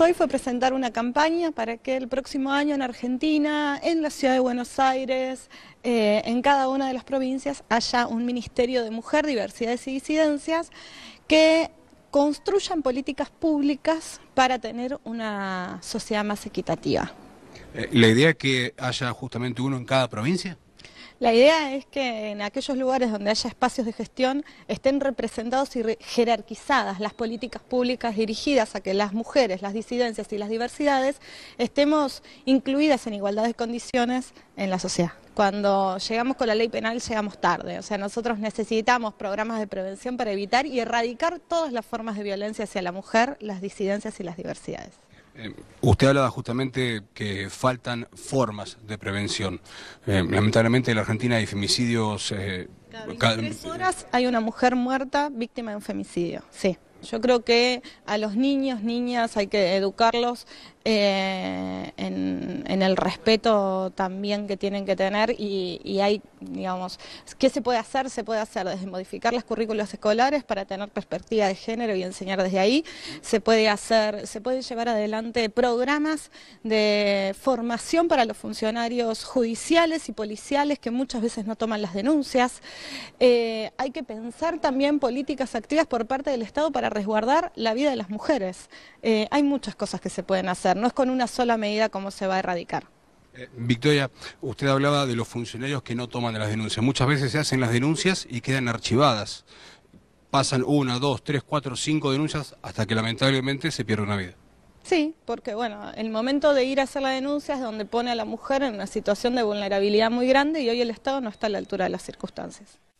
hoy fue presentar una campaña para que el próximo año en Argentina, en la ciudad de Buenos Aires, eh, en cada una de las provincias haya un Ministerio de Mujer, Diversidades y Disidencias que construyan políticas públicas para tener una sociedad más equitativa. Eh, ¿La idea es que haya justamente uno en cada provincia? La idea es que en aquellos lugares donde haya espacios de gestión estén representados y jerarquizadas las políticas públicas dirigidas a que las mujeres, las disidencias y las diversidades estemos incluidas en igualdad de condiciones en la sociedad. Cuando llegamos con la ley penal llegamos tarde, o sea, nosotros necesitamos programas de prevención para evitar y erradicar todas las formas de violencia hacia la mujer, las disidencias y las diversidades. Eh, usted hablaba justamente que faltan formas de prevención. Eh, lamentablemente en la Argentina hay femicidios... Eh, cada 23 horas hay una mujer muerta víctima de un femicidio, sí. Yo creo que a los niños, niñas, hay que educarlos eh, en, el respeto también que tienen que tener y, hay, digamos, ¿qué se puede hacer? Se puede hacer desde modificar los currículos escolares para tener perspectiva de género y enseñar desde ahí, se puede hacer, se pueden llevar adelante programas de formación para los funcionarios judiciales y policiales que muchas veces no toman las denuncias, eh, hay que pensar también políticas activas por parte del Estado para resguardar la vida de las mujeres, eh, hay muchas cosas que se pueden hacer no es con una sola medida cómo se va a erradicar. Eh, Victoria, usted hablaba de los funcionarios que no toman las denuncias. Muchas veces se hacen las denuncias y quedan archivadas. Pasan una, dos, tres, cuatro, cinco denuncias hasta que lamentablemente se pierde una vida. Sí, porque bueno, el momento de ir a hacer la denuncia es donde pone a la mujer en una situación de vulnerabilidad muy grande y hoy el Estado no está a la altura de las circunstancias.